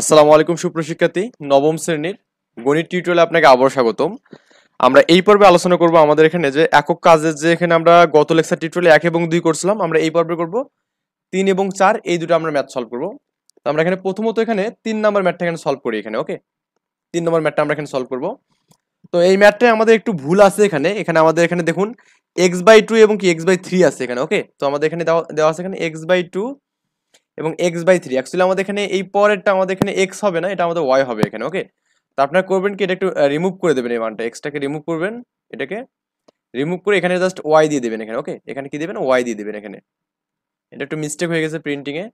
আসসালামু আলাইকুম সুপ্রশিক্ষার্থী নবম শ্রেণীর গণিত টিউটোরিয়ালে আপনাকে আবার স্বাগতম আমরা এই পর্বে আলোচনা করব আমাদের এখানে যে একক কাজের যে এখানে আমরা গত লেকচার টিউটোরিয়ালে এক এবং দুই করছিলাম আমরা এই পর্বে করব তিন এবং চার এই দুটো আমরা ম্যাথ সলভ করব তো আমরা এখানে প্রথমত এখানে তিন নম্বর ম্যাথটা এখানে সলভ করি এখানে ওকে তিন নম্বর ম্যাথটা আমরা এখানে সলভ করব তো এই ম্যাথটায় আমাদের একটু ভুল আছে এখানে এখানে আমাদের এখানে দেখুন এক্স বাই টু এবং কি এক্স বাই থ্রি আছে এখানে ওকে তো আমাদের এখানে দেওয়া দেওয়া আছে এখানে এক্স বাই টু এবং এক্স বাই থ্রি অ্যাকচুয়ালি আমাদের এখানে এই পরেরটা আমাদের এখানে এক্স হবে না এটা আমাদের ওয়াই হবে এখানে ওকে তো আপনারা করবেন কি এটা একটু রিমুভ করে দেবেন এই মানটা এক্সটাকে রিমুভ করবেন এটাকে রিমুভ করে এখানে জাস্ট ওয়াই দিয়ে দেবেন এখানে ওকে এখানে কি দেবেন ওয়াই দিয়ে দেবেন এখানে এটা একটু মিস্টেক হয়ে গেছে প্রিন্টিংয়ে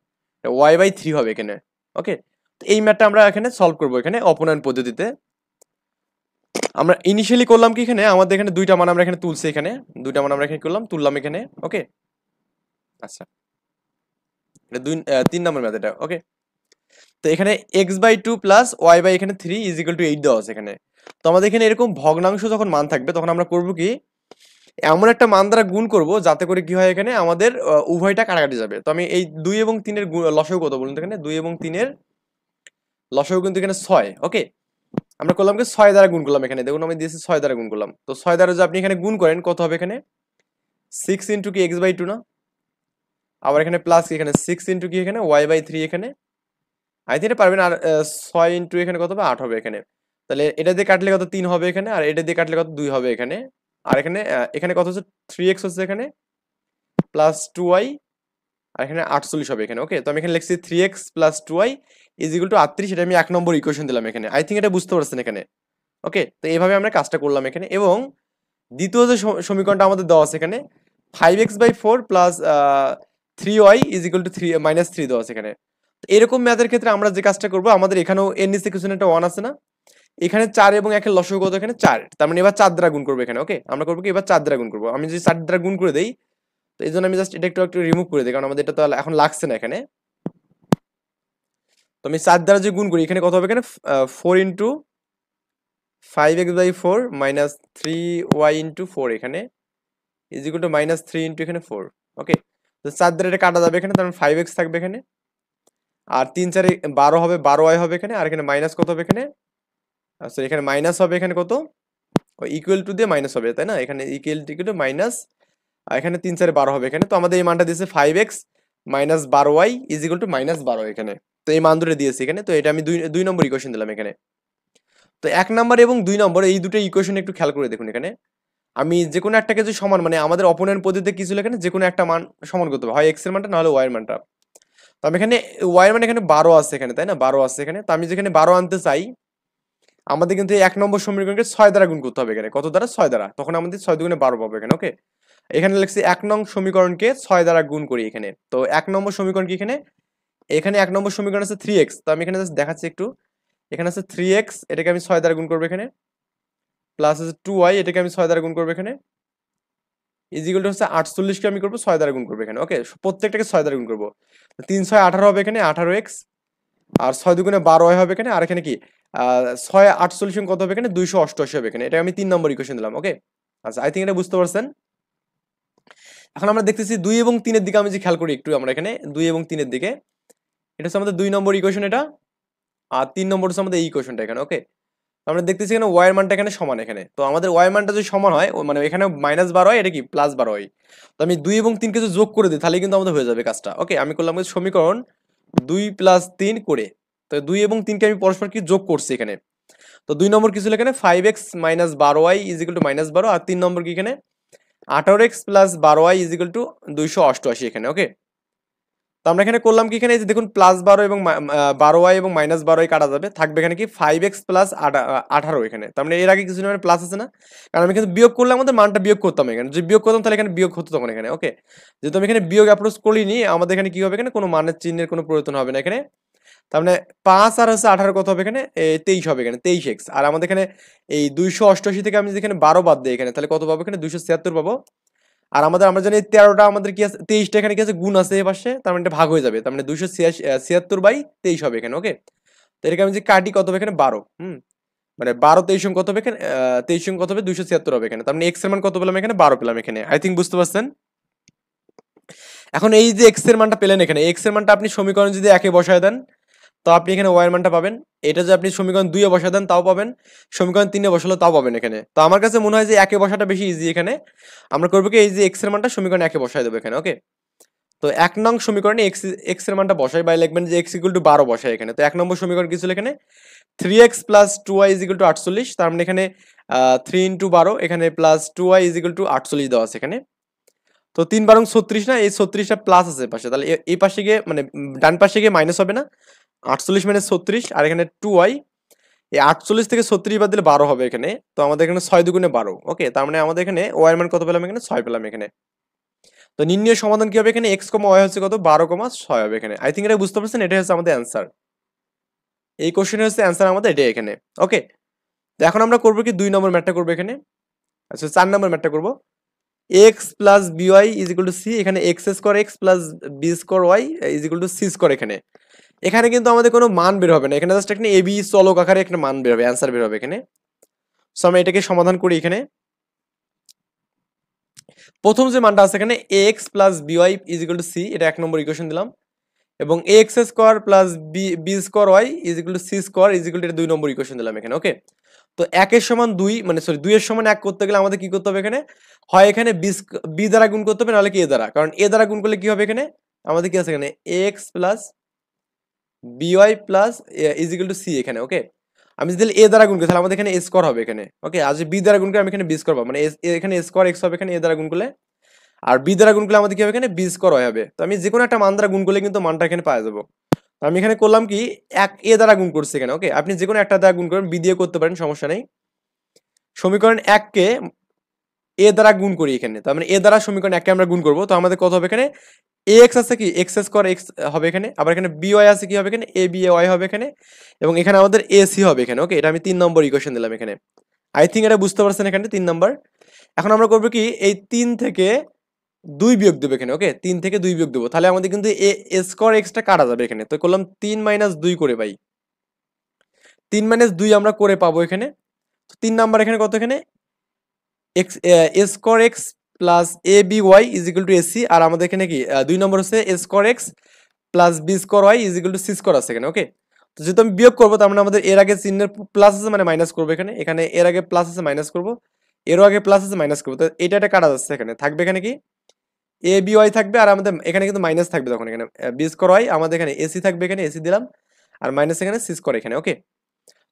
ওয়াই বাই থ্রি হবে এখানে ওকে তো এই ম্যাটটা আমরা এখানে সলভ করবো এখানে অপনয়ন পদ্ধতিতে আমরা ইনিশিয়ালি করলাম কি এখানে আমাদের এখানে দুইটা মান আমরা এখানে তুলছি এখানে দুইটা মান আমরা এখানে করলাম তুললাম এখানে ওকে আচ্ছা এটা দুই তিন নম্বর ম্যাথ এটা ওকে তো এখানে x by two plus y by এখানে three is equal to eight দেওয়া আছে এখানে তো আমাদের এখানে এরকম ভগ্নাংশ যখন মান থাকবে তখন আমরা করবো কি এমন একটা মান দ্বারা গুণ করবো যাতে করে কি হয় এখানে আমাদের উভয়টা কাটাকাটি যাবে তো আমি এই দুই এবং তিনের লসেও কত বলুন এখানে দুই এবং তিনের লসেও কিন্তু এখানে ছয় ওকে আমরা করলাম কি ছয় দ্বারা গুণ করলাম এখানে দেখুন আমি দিয়েছি ছয় দ্বারা গুণ করলাম তো ছয় দ্বারা যদি আপনি এখানে গুণ করেন কত হবে এখানে সিক্স ইন্টু কি এক্স বাই টু না আবার এখানে প্লাস কি এখানে সিক্স ইন্টু কি এখানে ওয়াই বাই থ্রি এখানে আই থিঙ্ক এটা পারবেন আর ছয় ইন্টু এখানে কত বা আট হবে এখানে তাহলে এটা দিয়ে কাটলে কত তিন হবে এখানে আর এটা দিয়ে কাটলে কত দুই হবে এখানে আর এখানে এখানে কত হচ্ছে থ্রি এক্স হচ্ছে এখানে প্লাস টু ওয়াই আর এখানে আটচল্লিশ হবে এখানে ওকে তো আমি এখানে লিখছি three x plus two y is equal to আটত্রিশ এটা আমি এক নম্বর ইকুয়েশন দিলাম এখানে আই থিঙ্ক এটা বুঝতে পারছেন এখানে ওকে তো এইভাবে আমরা কাজটা করলাম এখানে এবং দ্বিতীয় যে সমীকরণটা আমাদের দেওয়া আছে এখানে five x by four plus three y is equal to three minus three দেওয়া আছে এখানে এরকম ম্যাথের ক্ষেত্রে আমরা যে কাজটা করবো আমাদের এখানেও এন নিচে কিছু একটা ওয়ান আছে না এখানে চার এবং একের লস কত এখানে চার তার মানে এবার চার দ্বারা গুণ করবো এখানে ওকে আমরা করবো কি এবার চার দ্বারা গুণ করবো আমি যদি চার দ্বারা গুণ করে দিই তো এই জন্য আমি জাস্ট এটা একটু একটু রিমুভ করে দিই কারণ আমাদের এটা তো এখন লাগছে না এখানে তো আমি চার দ্বারা যে গুণ করি এখানে কত হবে এখানে four into five x by four minus three y into four এখানে is equal to minus three into এখানে ফোর ওকে তো চার দ্বারা এটা কাটা যাবে এখানে তার ফাইভ মানে এক্স থাকবে এখানে আর তিন চারে বারো হবে বারো আয় হবে এখানে আর এখানে মাইনাস কত হবে এখানে সরি এখানে মাইনাস হবে এখানে কত ইকুয়াল টু দিয়ে মাইনাস হবে তাই না এখানে ইকুয়াল টু টু মাইনাস আর এখানে তিন চারে বারো হবে এখানে তো আমাদের এই মানটা দিয়েছে ফাইভ এক্স মাইনাস বারো y is equal to minus বারো এখানে তো এই মান দুটো দিয়েছি এখানে তো এটা আমি দুই দুই নম্বর ইকুয়েশন দিলাম এখানে তো এক নম্বর এবং দুই নম্বর এই দুটো ইকুয়েশন একটু খেয়াল করে দেখুন এখানে আমি যে কোনো একটাকে যদি সমান মানে আমাদের অপোনেন্ট পদ্ধতিতে কিছু লেখে না যে কোনো একটা মান সমান করতে হবে হয় এক্স এর মানটা নাহলে ওয়াই মানটা তো আমি এখানে ওয়াই মানে এখানে বারো আছে এখানে তাই না বারো আছে এখানে তো আমি যেখানে বারো আনতে চাই আমাদের কিন্তু এক নম্বর সমীকরণকে ছয় দ্বারা গুণ করতে হবে এখানে কত দ্বারা ছয় দ্বারা তখন আমাদের ছয় দুগুণে বারো পাবো এখানে ওকে এখানে লিখছি এক নং সমীকরণকে ছয় দ্বারা গুণ করি এখানে তো এক নম্বর সমীকরণ কি এখানে এখানে এক নম্বর সমীকরণ আছে থ্রি এক্স তো আমি এখানে দেখাচ্ছি একটু এখানে আছে থ্রি এক্স এটাকে আমি ছয় দ্বারা গুণ করবো এখানে প্লাস হচ্ছে টু ওয়াই এটাকে আমি ছয় দ্বারা গুণ করবো এখানে ইজিগুলটা হচ্ছে আটচল্লিশকে আমি করবো ছয় দ্বারা গুণ করবো এখানে ওকে প্রত্যেকটাকে ছয় দ্বারা গুণ করবো তিন ছয় আঠারো হবে এখানে আঠারো এক্স আর ছয় দুগুণে বারো হবে এখানে আর এখানে কি ছয় আটচল্লিশ কত হবে এখানে দুইশো অষ্টআশি হবে এখানে এটা আমি তিন নম্বর ইকুয়েশন দিলাম ওকে আচ্ছা আই থিঙ্ক এটা বুঝতে পারছেন এখন আমরা দেখতেছি দুই এবং তিনের দিকে আমি যে খেয়াল করি একটু আমরা এখানে দুই এবং তিনের দিকে এটা হচ্ছে আমাদের দুই নম্বর ইকুয়েশন এটা আর তিন নম্বর হচ্ছে আমাদের এই ইকুয়েশনটা এখানে ওকে আমরা দেখতেছি এখানে ওয়ার মানটা এখানে সমান এখানে তো আমাদের ওয়াই মানটা যদি সমান হয় মানে এখানে মাইনাস বারো হয় এটা কি প্লাস বারো হয় তো আমি দুই এবং তিন যদি যোগ করে দিই তাহলে কিন্তু আমাদের হয়ে যাবে কাজটা ওকে আমি করলাম সমীকরণ দুই প্লাস তিন করে তো দুই এবং তিনকে আমি পরস্পর কি যোগ করছি এখানে তো দুই নম্বর কি ছিল এখানে ফাইভ এক্স মাইনাস বারো আই ইজিক্যাল টু মাইনাস বারো আর তিন নম্বর কি এখানে আঠারো এক্স প্লাস বারো আই ইজিক্যাল টু দুইশো অষ্টআশি এখানে ওকে তো আমরা এখানে করলাম কি এখানে দেখুন প্লাস বারো এবং বারো ওয়াই এবং মাইনাস বারোই কাটা যাবে থাকবে এখানে কি ফাইভ এক্স প্লাস আঠারো এখানে তার মানে এর আগে কিছু মানে প্লাস আছে না কারণ আমি কিন্তু বিয়োগ করলে আমাদের মানটা বিয়োগ করতাম এখানে যদি বিয়োগ করতাম তাহলে এখানে বিয়োগ হতো তখন এখানে ওকে যেহেতু আমি এখানে বিয়োগ অ্যাপ্রোচ করিনি আমাদের এখানে কি হবে এখানে কোনো মানের চিহ্নের কোনো প্রয়োজন হবে না এখানে তার মানে পাঁচ আর হচ্ছে আঠারো কত হবে এখানে তেইশ হবে এখানে তেইশ এক্স আর আমাদের এখানে এই দুইশো অষ্টআশি থেকে আমি যেখানে বারো বাদ দিই এখানে তাহলে কত পাবো এখানে দুইশো ছিয়াত্তর পাবো আর আমাদের আমরা জানি তেরোটা আমাদের কি আছে তেইশটা এখানে কি আছে গুণ আছে এ পাশে তার মানে ভাগ হয়ে যাবে তার মানে দুশো ছিয়াত্তর বাই তেইশ হবে এখানে ওকে তো এরকম যে কাটি কত হবে এখানে বারো হুম মানে বারো তেইশ কত হবে এখানে তেইশ কত হবে দুইশো ছিয়াত্তর হবে এখানে তার মানে এক্স এর মান কত পেলাম এখানে বারো পেলাম এখানে আই থিঙ্ক বুঝতে পারছেন এখন এই যে এক্স এর মানটা পেলেন এখানে এক্স এর মানটা আপনি সমীকরণ যদি একে বসায় দেন তো আপনি এখানে ওয়ার মানটা পাবেন এটা যে আপনি সমীকরণ দুইয়ে বসা দেন তাও পাবেন সমীকরণ তিনে বসালো তাও পাবেন এখানে তো আমার কাছে মনে হয় যে একে বসাটা বেশি ইজি এখানে আমরা করবো কি এই যে এক্সের মানটা সমীকরণ একে বসাই দেবো এখানে ওকে তো এক নং সমীকরণে এক্স এক্স এর মানটা বসাই বা লিখবেন যে এক্স ইকুয়াল টু বারো বসাই এখানে তো এক নম্বর সমীকরণ কিছু এখানে three x plus two y is to আটচল্লিশ তার মানে এখানে থ্রি ইন্টু বারো এখানে plus two y is to আটচল্লিশ দেওয়া আছে এখানে তো তিন বারং ছত্রিশ না এই ছত্রিশটা প্লাস আছে পাশে তাহলে এই পাশে গিয়ে মানে ডান পাশে গিয়ে মাইনাস হবে না আটচল্লিশ মানে ছত্রিশ আর এখানে টু ওয়াই এই আটচল্লিশ থেকে ছত্রিশ বাদ দিলে বারো হবে এখানে তো আমাদের এখানে ছয় দুগুণে বারো ওকে তার মানে আমাদের এখানে ওয়াই মান কত পেলাম এখানে ছয় পেলাম এখানে তো নির্ণয় সমাধান কি হবে এখানে এক্স কমা ওয়াই হচ্ছে কত বারো কমা ছয় হবে এখানে আই থিঙ্ক এটা বুঝতে পারছেন এটাই হচ্ছে আমাদের অ্যান্সার এই কোশ্চেনের হচ্ছে অ্যান্সার আমাদের এটাই এখানে ওকে তো এখন আমরা করবো কি দুই নম্বর ম্যাটটা করবো এখানে আচ্ছা চার নম্বর ম্যাটটা করবো x plus b y is equal to c এখানে x square x plus b square y is to c square এখানে এখানে কিন্তু আমাদের কোনো মান বের হবে না এখানে জাস্ট এখানে এবি চলক আকারে একটা মান বের হবে অ্যান্সার বের হবে এখানে সো আমি এটাকে সমাধান করি এখানে প্রথম যে মানটা আছে এখানে a x plus b y is to c এটা এক নম্বর ইকুয়েশন দিলাম এবং a x square plus b b square y is equal to c square is এটা দুই নম্বর ইকুয়েশন দিলাম এখানে ওকে তো একের সমান দুই মানে সরি দুইয়ের সমান এক করতে গেলে আমাদের কি করতে হবে এখানে হয় এখানে বি বি দ্বারা গুণ করতে হবে নাহলে কি এ দ্বারা কারণ এ দ্বারা গুণ করলে কি হবে এখানে আমাদের কি আছে এখানে x plus b y plus is equal to c এখানে ওকে আমি যদি এ দ্বারা গুণ করি তাহলে আমাদের এখানে স্কোয়ার হবে এখানে ওকে আর যদি বি দ্বারা গুণ করে আমি এখানে বি স্কোয়ার পাবো মানে এখানে স্কোয়ার এক্স হবে এখানে এ দ্বারা গুণ করলে আর বি দ্বারা গুণ করলে আমাদের কি হবে এখানে বি স্কোয়ার হয়ে হবে তো আমি যে কোনো একটা মান দ্বারা গুণ করলে কিন্তু মানটা এখানে পাওয়া যাবো তো আমি এখানে করলাম কি এক এ দ্বারা গুণ করছি এখানে ওকে আপনি যে কোনো একটা দ্বারা গুণ করেন বি দিয়ে করতে পারেন সমস্যা নেই সমীকরণ এককে এ দ্বারা গুণ করি এখানে তার মানে এ দ্বারা সমীকরণ এককে আমরা গুণ করবো তো আমাদের কত হবে এখানে এ এক্স আছে কি এক্স স্কোয়ার এক্স হবে এখানে আবার এখানে বি ওয়াই আছে কি হবে এখানে এ বি ওয়াই হবে এখানে এবং এখানে আমাদের এ সি হবে এখানে ওকে এটা আমি তিন নম্বর ইকুয়েশন দিলাম এখানে আই থিঙ্ক এটা বুঝতে পারছেন এখানে তিন নম্বর এখন আমরা করবো কি এই তিন থেকে দুই বিয়োগ দেবো এখানে ওকে তিন থেকে দুই বিয়োগ দেবো তাহলে আমাদের কিন্তু এ স্কোয়ার এক্সটা কাটা যাবে এখানে তো করলাম তিন মাইনাস দুই করে পাই তিন মাইনাস দুই আমরা করে পাবো এখানে তো তিন নাম্বার এখানে কত এখানে x square x plus a b y is to a c আর আমাদের এখানে কি দুই নম্বর হচ্ছে a square x plus b square y is to c square আছে এখানে ওকে তো যেহেতু আমি বিয়োগ করবো তার মানে আমাদের এর আগে চিহ্নের প্লাস আছে মানে মাইনাস করবো এখানে এখানে এর আগে প্লাস আছে মাইনাস করবো এরও আগে প্লাস আছে মাইনাস করবো তো এটা একটা কাটা যাচ্ছে এখানে থাকবে এখানে কি এ বি ওয়াই থাকবে আর আমাদের এখানে কিন্তু মাইনাস থাকবে তখন এখানে বি স্কোয়ার ওয়াই আমাদের এখানে এসি থাকবে এখানে এসি দিলাম আর মাইনাস এখানে সি স্কোয়ার এখানে ওকে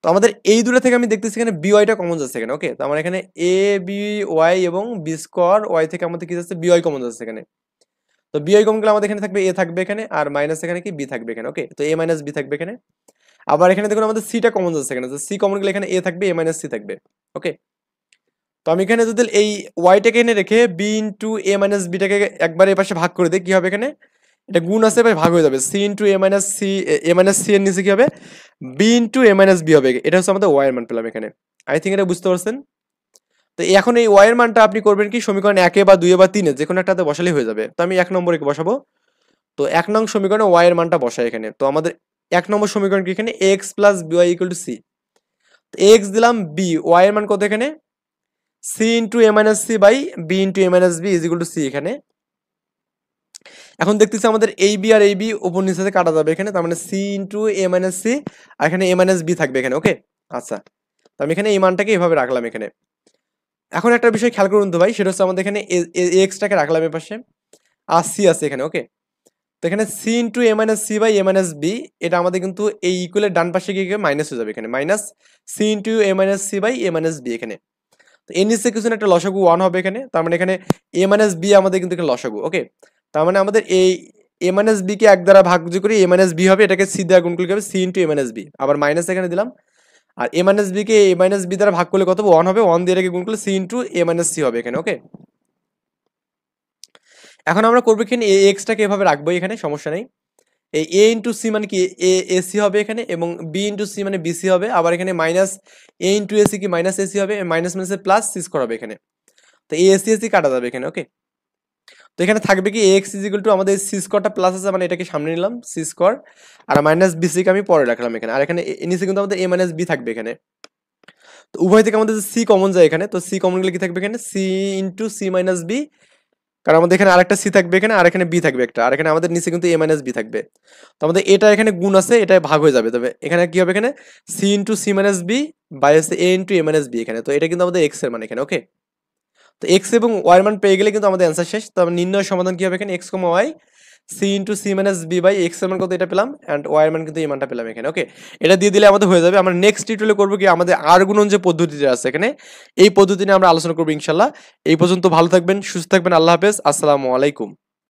তো আমাদের এই দুটো থেকে আমি দেখতেছি এখানে বি ওয়াইটা কমন যাচ্ছে এখানে ওকে তো আমার এখানে এ বি ওয়াই এবং বি স্কোয়ার ওয়াই থেকে আমাদের কি যাচ্ছে বি ওয়াই কমন যাচ্ছে এখানে তো বি ওয়াই কমন গেলে আমাদের এখানে থাকবে এ থাকবে এখানে আর মাইনাস এখানে কি বি থাকবে এখানে ওকে তো এ মাইনাস বি থাকবে এখানে আবার এখানে দেখুন আমাদের সিটা কমন যাচ্ছে এখানে সি কমন গেলে এখানে এ থাকবে এ মাইনাস সি থাকবে ওকে তো আমি এখানে যদি এই ওয়াইটাকে এনে রেখে বি ইন্টু এ মাইনাস বিটাকে একবার এ পাশে ভাগ করে দিই কি হবে এখানে এটা গুণ আছে ভাই ভাগ হয়ে যাবে c into A minus c a minus c এর নিচে কি হবে বি ইন্টু এ মাইনাস বি হবে এটা হচ্ছে আমাদের ওয়াইয়ের মান পেলাম এখানে আই থিঙ্ক এটা বুঝতে পারছেন তো এখন এই ওয়াইয়ের মানটা আপনি করবেন কি সমীকরণ একে বা দুয়ে বা তিনে যে কোনো একটাতে বসালেই হয়ে যাবে তো আমি এক নম্বরে বসাবো তো এক নং সমীকরণে ওয়াইয়ের মানটা বসাই এখানে তো আমাদের এক নম্বর সমীকরণ কি এখানে x plus b y equal to c x দিলাম বি ওয়াইয়ের মান কত এখানে C into A minus c by b into A minus b is equal to c এখানে এখন দেখতেছি আমাদের এই বি আর এই বি ওপর নিচে কাটা যাবে এখানে তার মানে সি ইন্টু এ মাইনাস সি আর এখানে এ মাইনাস বি থাকবে এখানে ওকে আচ্ছা তো আমি এখানে এই মানটাকে এভাবে রাখলাম এখানে এখন একটা বিষয় খেয়াল করুন তো ভাই সেটা হচ্ছে আমাদের এখানে এক্সটাকে রাখলাম এ পাশে আর সি আছে এখানে ওকে তো এখানে C into A minus c by a minus b এটা আমাদের কিন্তু এই ইকুয়ালের ডান পাশে গিয়ে মাইনাস হয়ে যাবে এখানে minus c into A minus c by a minus B এখানে তো এ নিচে কিছু একটা লসাগু ওয়ান হবে এখানে তার মানে এখানে এ মাইনাস বি আমাদের কিন্তু এখানে লসাগু ওকে তার মানে আমাদের এই এম এন এস বিকে এক দ্বারা ভাগ করি এম এন এস বি হবে এটাকে সি দ্বারা গুণ করলে হবে c into m n s b আবার মাইনাস এখানে দিলাম আর এম এন এস বিকে এম এন এস বি দ্বারা ভাগ করলে কত ওয়ান হবে ওয়ান দিয়ে এটাকে গুণ করলে c into m n s c হবে এখানে ওকে এখন আমরা করবো এখানে এ এক্সটাকে এভাবে রাখবো এখানে সমস্যা নেই এই এ ইন্টু সি মানে কি এ এসি হবে এখানে এবং বি ইন্টু সি মানে বিসি হবে আবার এখানে মাইনাস এ ইন্টু এসি কি মাইনাস এসি হবে minus minus plus C square হবে এখানে তো এ এসি এসি কাটা যাবে এখানে ওকে তো এখানে থাকবে কি এক্স ইজ ইকুয়াল টু আমাদের সি স্কোয়ারটা প্লাস আছে মানে এটাকে সামনে নিলাম সি স্কোয়ার আর মাইনাস বি সিকে আমি পরে রাখলাম এখানে আর এখানে নিচে কিন্তু আমাদের এ মাইনাস বি থাকবে এখানে তো উভয় থেকে আমাদের সি কমন যায় এখানে তো সি কমন গেলে কি থাকবে এখানে C into C minus B কারণ আমাদের এখানে আরেকটা সি থাকবে এখানে আর এখানে বি থাকবে একটা আর এখানে আমাদের নিচে কিন্তু এ মাইনাস বি থাকবে তো আমাদের এটা এখানে গুণ আছে এটা ভাগ হয়ে যাবে তবে এখানে কি হবে এখানে C into C minus B by হচ্ছে A into A minus B এখানে তো এটা কিন্তু আমাদের এক্স এর মানে এখানে ওকে তো এক্স এবং ওয়াই মান পেয়ে গেলে কিন্তু আমাদের অ্যান্সার শেষ তো নির্ণয় সমাধান কী হবে এখানে X comma Y C into C minus B by X এর মান কত এটা পেলাম অ্যান্ড ওয়াই মান কিন্তু এই মানটা পেলাম এখানে ওকে এটা দিয়ে দিলে আমাদের হয়ে যাবে আমরা নেক্সট টিউটোরিয়ালে করবো কি আমাদের আর গুণন যে পদ্ধতিটা আছে এখানে এই পদ্ধতি নিয়ে আমরা আলোচনা করবো ইনশাল্লাহ এই পর্যন্ত ভালো থাকবেন সুস্থ থাকবেন আল্লাহ হাফেজ আসসালামু আলাইকুম